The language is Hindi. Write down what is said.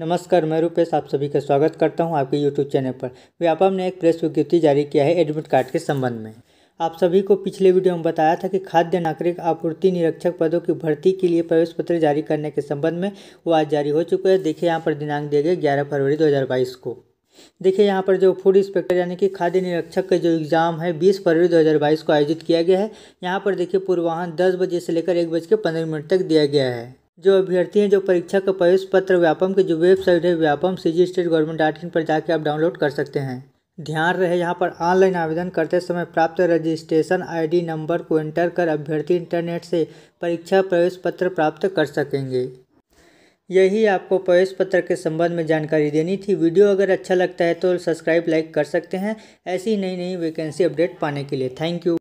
नमस्कार मैं रूपेश आप सभी का स्वागत करता हूं आपके यूट्यूब चैनल पर व्यापम ने एक प्रेस विज्ञप्ति जारी किया है एडमिट कार्ड के संबंध में आप सभी को पिछले वीडियो में बताया था कि खाद्य नागरिक आपूर्ति निरीक्षक पदों की भर्ती के लिए प्रवेश पत्र जारी करने के संबंध में वो आज जारी हो चुके हैं देखिए यहाँ पर दिनांक दिए गए ग्यारह फरवरी दो को देखिए यहाँ पर जो फूड इंस्पेक्टर यानी कि खाद्य निरीक्षक का जो एग्ज़ाम है 20 फरवरी 2022 को आयोजित किया गया है यहाँ पर देखिए पूर्वाहन 10 बजे से लेकर एक बज के पंद्रह मिनट तक दिया गया है जो अभ्यर्थी हैं जो परीक्षा का प्रवेश पत्र व्यापम की जो वेबसाइट है Vyapam C G state government dot in पर जाकर आप डाउनलोड कर सकते हैं ध्यान रहे यहाँ पर ऑनलाइन आवेदन करते समय प्राप्त रजिस्ट्रेशन आईडी नंबर को एंटर कर अभ्यर्थी इंटरनेट से परीक्षा प्रवेश पत्र प्राप्त कर सकेंगे यही आपको प्रवेश पत्र के संबंध में जानकारी देनी थी वीडियो अगर अच्छा लगता है तो सब्सक्राइब लाइक कर सकते हैं ऐसी नई नई वैकेंसी अपडेट पाने के लिए थैंक यू